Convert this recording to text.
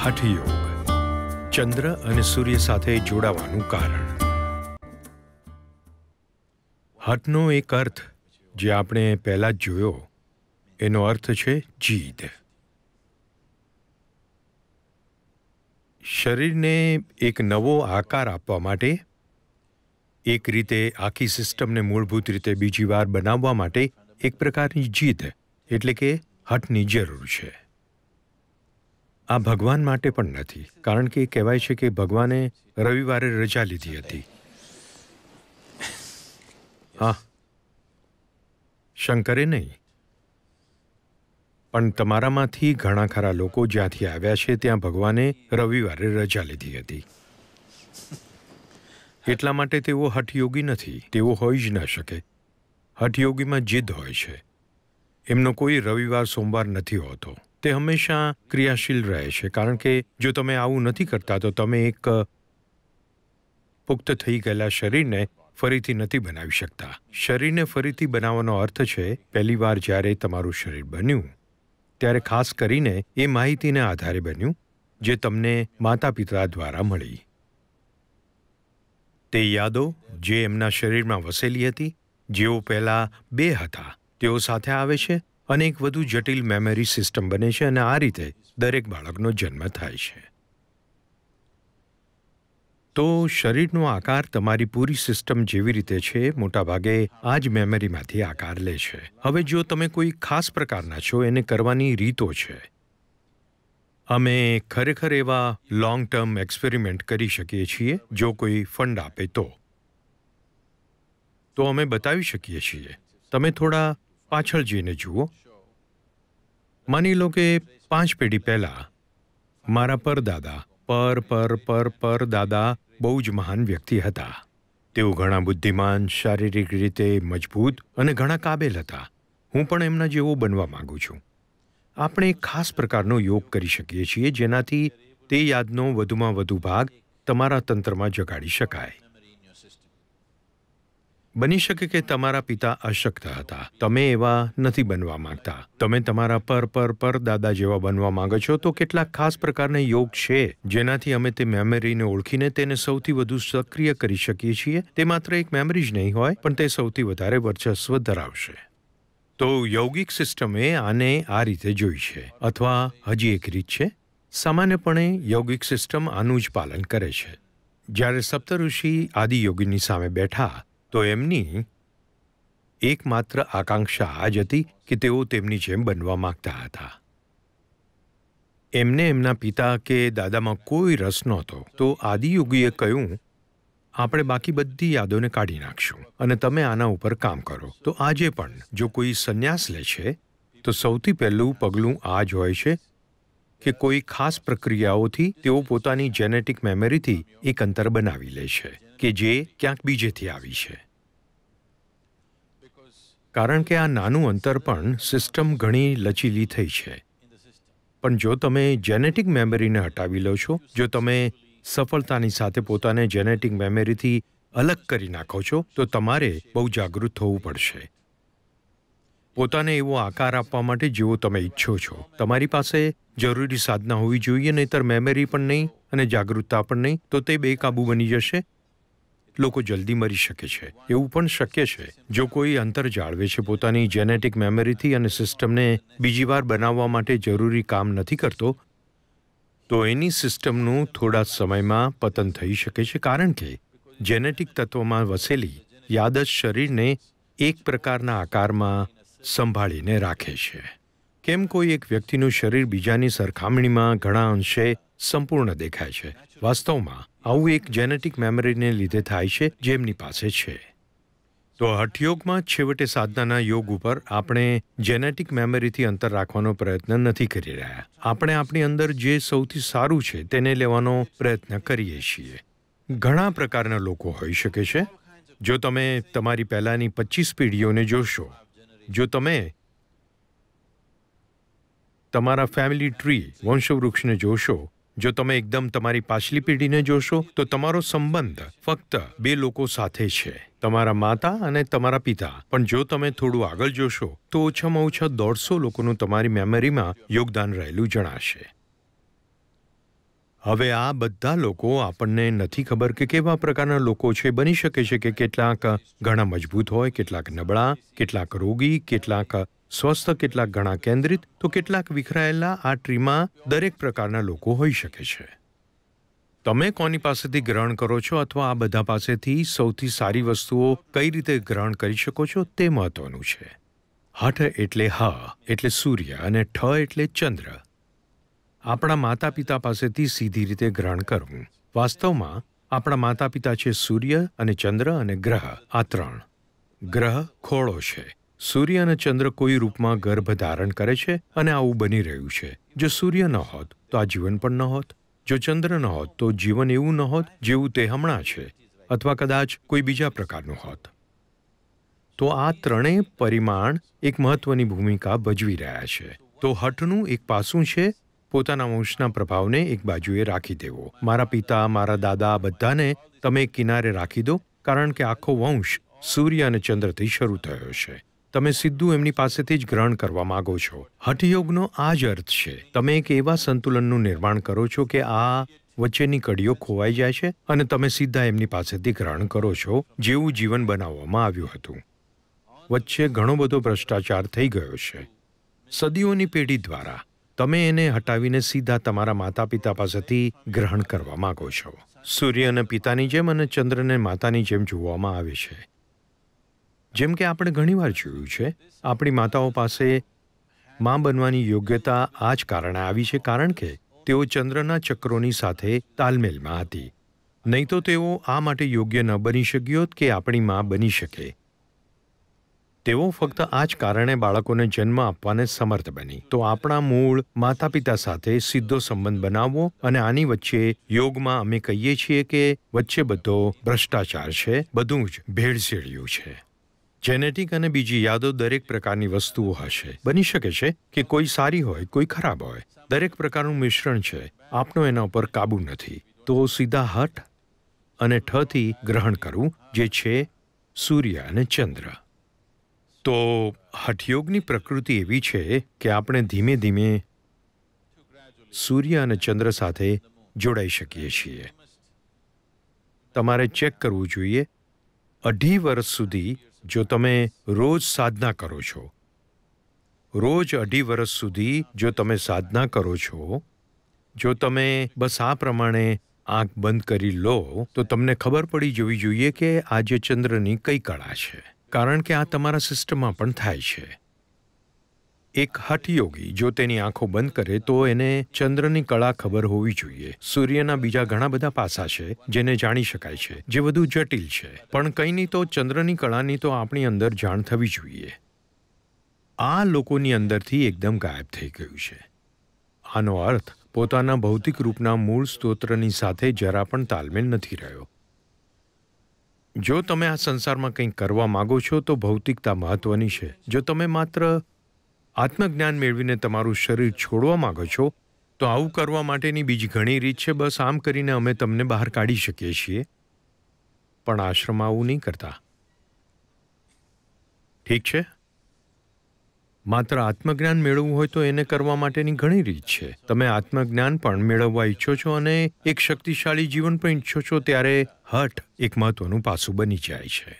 હઠ યોગ ચંદ્ર અને સૂર્ય સાથે જોડાવાનું કારણ હઠનો એક અર્થ જે આપણે પહેલા જ જોયો એનો અર્થ છે જીદ શરીરને એક નવો આકાર આપવા માટે એક રીતે આખી સિસ્ટમને મૂળભૂત રીતે બીજી વાર બનાવવા માટે એક પ્રકારની જીદ એટલે કે હઠની જરૂર છે આ ભગવાન માટે પણ નથી કારણ કે કહેવાય છે કે ભગવાને રવિવારે રજા લીધી હતી હા શંકરે નહીં પણ તમારામાંથી ઘણા ખરા લોકો જ્યાંથી આવ્યા છે ત્યાં ભગવાને રવિવારે રજા લીધી હતી એટલા માટે તેઓ હઠયોગી નથી તેઓ હોઈ જ ન શકે હઠયોગીમાં જીદ હોય છે એમનો કોઈ રવિવાર સોમવાર નથી હોતો તે હંમેશા ક્રિયાશીલ રહે છે કારણ કે જો તમે આવું નથી કરતા તો તમે એક પુખ્ત થઈ ગયેલા શરીરને ફરીથી નથી બનાવી શકતા શરીરને ફરીથી બનાવવાનો અર્થ છે પહેલીવાર જ્યારે તમારું શરીર બન્યું ત્યારે ખાસ કરીને એ માહિતીને આધારે બન્યું જે તમને માતા પિતા દ્વારા મળી તે યાદો જે એમના શરીરમાં વસેલી હતી જેઓ પહેલાં બે હતા તેઓ સાથે આવે છે અને એક વધુ જટિલ મેમરી સિસ્ટમ બને છે અને આ રીતે દરેક બાળકનો જન્મ થાય છે તો શરીરનો આકાર તમારી પૂરી સિસ્ટમ જેવી રીતે છે મોટાભાગે આ જ મેમરીમાંથી આકાર લે છે હવે જો તમે કોઈ ખાસ પ્રકારના છો એને કરવાની રીતો છે અમે ખરેખર એવા લોંગ ટર્મ એક્સપેરિમેન્ટ કરી શકીએ છીએ જો કોઈ ફંડ આપે તો તો અમે બતાવી શકીએ છીએ તમે થોડા પાછળ જઈને જુઓ માની લો કે પાંચ પેઢી પહેલાં મારા પરદાદા પર પર પર પર દાદા બહુ જ મહાન વ્યક્તિ હતા તેઓ ઘણા બુદ્ધિમાન શારીરિક રીતે મજબૂત અને ઘણા કાબેલ હતા હું પણ એમના જેવો બનવા માગું છું આપણે ખાસ પ્રકારનો યોગ કરી શકીએ છીએ જેનાથી તે યાદનો વધુમાં વધુ ભાગ તમારા તંત્રમાં જગાડી શકાય બની શકે કે તમારા પિતા અશક્ત હતા તમે એવા નથી બનવા માંગતા તમે તમારા પર પર પર દાદા જેવા બનવા માંગો છો તો કેટલાક ખાસ પ્રકારના યોગ છે જેનાથી અમે તે મેમરીને ઓળખીને તેને સૌથી વધુ સક્રિય કરી શકીએ છીએ તે માત્ર એક મેમરી જ નહીં હોય પણ તે સૌથી વધારે વર્ચસ્વ ધરાવશે તો યૌગિક સિસ્ટમે આને આ રીતે જોઈ છે અથવા હજી એક રીત છે સામાન્યપણે યોગિક સિસ્ટમ આનું જ પાલન કરે છે જ્યારે સપ્તઋષિ આદિયોગીની સામે બેઠા તો એમની એકમાત્ર આકાંક્ષા આ જ હતી કે તેઓ તેમની જેમ બનવા માગતા હતા એમને એમના પિતા કે દાદામાં કોઈ રસ નહોતો તો આદિયુગીએ કહ્યું આપણે બાકી બધી યાદોને કાઢી નાખશું અને તમે આના ઉપર કામ કરો તો આજે પણ જો કોઈ સંન્યાસ લે છે તો સૌથી પહેલું પગલું આ જ હોય છે કે કોઈ ખાસ પ્રક્રિયાઓથી તેઓ પોતાની જેનેટિક મેમરીથી એક અંતર બનાવી લે છે કે જે ક્યાંક બીજેથી આવી છે કારણ કે આ નાનું અંતર પણ સિસ્ટમ ઘણી લચીલી થઈ છે પણ જો તમે જેનેટિક મેમરીને હટાવી લો છો જો તમે સફળતાની સાથે પોતાને જેનેટિક મેમરીથી અલગ કરી નાખો છો તો તમારે બહુ જાગૃત થવું પડશે પોતાને એવો આકાર આપવા માટે જેવો તમે ઈચ્છો છો તમારી પાસે જરૂરી સાધના હોવી જોઈએ નહીતર મેમરી પણ નહીં અને જાગૃતતા પણ નહીં તો તે બેકાબૂ બની જશે લોકો જલ્દી મરી શકે છે એવું પણ શક્ય છે જો કોઈ અંતર જાળવે છે પોતાની જેનેટિક મેમરીથી અને સિસ્ટમને બીજી વાર બનાવવા માટે જરૂરી કામ નથી કરતો તો એની સિસ્ટમનું થોડા સમયમાં પતન થઈ શકે છે કારણ કે જેનેટિક તત્વમાં વસેલી યાદ જ શરીરને એક પ્રકારના આકારમાં સંભાળીને રાખે છે કેમ કોઈ એક વ્યક્તિનું શરીર બીજાની સરખામણીમાં ઘણા અંશે સંપૂર્ણ દેખાય છે વાસ્તવમાં આવું એક જેનેટિક મેમરીને લીધે થાય છે જેમની પાસે છે તો હઠયોગમાં છેવટે સાધનાના યોગ ઉપર આપણે જેનેટિક મેમરીથી અંતર રાખવાનો પ્રયત્ન નથી કરી રહ્યા આપણે આપણી અંદર જે સૌથી સારું છે તેને લેવાનો પ્રયત્ન કરીએ છીએ ઘણા પ્રકારના લોકો હોઈ શકે છે જો તમે તમારી પહેલાંની પચીસ પેઢીઓને જોશો જો તમે તમારા ફેમિલી ટ્રી વંશવૃક્ષને જોશો જો તમે એકદમ તમારી પાછલી પેઢીને જોશો તો તમારો સંબંધ ફક્ત બે લોકો સાથે છે તમારા માતા અને તમારા પિતા પણ જો તમે થોડું આગળ જોશો તો ઓછામાં ઓછા દોઢસો લોકોનું તમારી મેમરીમાં યોગદાન રહેલું જણાશે હવે આ બધા લોકો આપણને નથી ખબર કે કેવા પ્રકારના લોકો છે બની શકે છે કે કેટલાક ઘણા મજબૂત હોય કેટલાક નબળા કેટલાક રોગી કેટલાક સ્વસ્થ કેટલાક ઘણા કેન્દ્રિત તો કેટલાક વિખરાયેલા આ ટ્રીમાં દરેક પ્રકારના લોકો હોઈ શકે છે તમે કોની પાસેથી ગ્રહણ કરો છો અથવા આ બધા પાસેથી સૌથી સારી વસ્તુઓ કઈ રીતે ગ્રહણ કરી શકો છો તે મહત્વનું છે હઠ એટલે હ એટલે સૂર્ય અને ઠ એટલે ચંદ્ર આપણા માતા પિતા પાસેથી સીધી રીતે ગ્રહણ કરવું વાસ્તવમાં આપણા માતા પિતા છે સૂર્ય અને ચંદ્ર અને ગ્રહ આ ત્રણ ગ્રહ ખોળો છે સૂર્ય અને ચંદ્ર કોઈ રૂપમાં ગર્ભ ધારણ કરે છે અને આવું બની રહ્યું છે જો સૂર્ય ન હોત તો આ જીવન પણ ન હોત જો ચંદ્ર ન હોત તો જીવન એવું ન હોત જેવું તે હમણાં છે અથવા કદાચ કોઈ બીજા પ્રકારનું હોત તો આ ત્રણેય પરિમાણ એક મહત્વની ભૂમિકા ભજવી રહ્યા છે તો હઠનું એક પાસું છે પોતાના વંશના પ્રભાવને એક બાજુએ રાખી દેવો મારા પિતા મારા દાદા બધાને તમે કિનારે રાખી દો કારણ કે આખો વંશ સૂર્ય અને ચંદ્રથી શરૂ થયો છે તમે સીધું એમની પાસેથી જ ગ્રહણ કરવા માગો છો હઠયોગનો આ જ અર્થ છે તમે એક એવા સંતુલનનું નિર્માણ કરો છો કે આ વચ્ચેની કડીઓ ખોવાઈ જાય છે અને તમે સીધા એમની પાસેથી ગ્રહણ કરો છો જેવું જીવન બનાવવામાં આવ્યું હતું વચ્ચે ઘણો બધો ભ્રષ્ટાચાર થઈ ગયો છે સદીઓની પેઢી દ્વારા તમે એને હટાવીને સીધા તમારા માતા પિતા પાસેથી ગ્રહણ કરવા માગો છો સૂર્યને પિતાની જેમ અને ચંદ્રને માતાની જેમ જોવામાં આવે છે જેમ કે આપણે ઘણીવાર જોયું છે આપણી માતાઓ પાસે મા બનવાની યોગ્યતા આ જ કારણે આવી છે કારણ કે તેઓ ચંદ્રના ચક્રોની સાથે તાલમેલમાં હતી નહીં તો તેઓ આ માટે યોગ્ય ન બની શક્યો કે આપણી મા બની શકે તેઓ ફક્ત આ જ કારણે બાળકોને જન્મ આપવાને સમર્થ બની તો આપણા મૂળ માતા પિતા સાથે સીધો સંબંધ બનાવવો અને આની વચ્ચે યોગમાં અમે કહીએ છીએ કે વચ્ચે બધો ભ્રષ્ટાચાર છે બધું જ ભેળસેળ્યું છે જેનેટિક અને બીજી યાદો દરેક પ્રકારની વસ્તુઓ હશે બની શકે છે કે કોઈ સારી હોય કોઈ ખરાબ હોય દરેક પ્રકારનું મિશ્રણ છે આપનો એના ઉપર કાબુ નથી તો સીધા હઠ અને ઠથી ગ્રહણ કરવું જે છે સૂર્ય અને ચંદ્ર તો હઠયોગની પ્રકૃતિ એવી છે કે આપણે ધીમે ધીમે સૂર્ય અને ચંદ્ર સાથે જોડાઈ શકીએ છીએ તમારે ચેક કરવું જોઈએ અઢી વર્ષ સુધી જો તમે રોજ સાધના કરો છો રોજ અઢી વર્ષ સુધી જો તમે સાધના કરો છો જો તમે બસ આ પ્રમાણે આંખ બંધ કરી લો તો તમને ખબર પડી જવી જોઈએ કે આજે ચંદ્રની કઈ કળા છે કારણ કે આ તમારા સિસ્ટમમાં પણ થાય છે એક હઠયોગી જો તેની આંખો બંધ કરે તો એને ચંદ્રની કળા ખબર હોવી જોઈએ સૂર્યના બીજા ઘણા બધા પાસા છે જેને જાણી શકાય છે જે વધુ જટિલ છે પણ કંઈ નહીં તો ચંદ્રની કળાની તો આપણી અંદર જાણ થવી જોઈએ આ લોકોની અંદરથી એકદમ ગાયબ થઈ ગયું છે આનો અર્થ પોતાના ભૌતિક રૂપના મૂળ સ્તોત્રની સાથે જરા પણ તાલમેલ નથી રહ્યો જો તમે આ સંસારમાં કંઈક કરવા માગો છો તો ભૌતિકતા મહત્વની છે જો તમે માત્ર આત્મજ્ઞાન મેળવીને તમારું શરીર છોડવા માગો છો તો આવું કરવા માટેની બીજી ઘણી રીત છે બસ આમ કરીને અમે તમને બહાર કાઢી શકીએ છીએ પણ આશ્રમ આવું નહીં કરતા ઠીક છે માત્ર આત્મજ્ઞાન મેળવવું હોય તો એને કરવા માટેની ઘણી રીત છે તમે આત્મજ્ઞાન પણ મેળવવા ઈચ્છો છો અને એક શક્તિશાળી જીવન પણ ઈચ્છો છો ત્યારે હઠ એક મહત્વનું પાસું બની જાય છે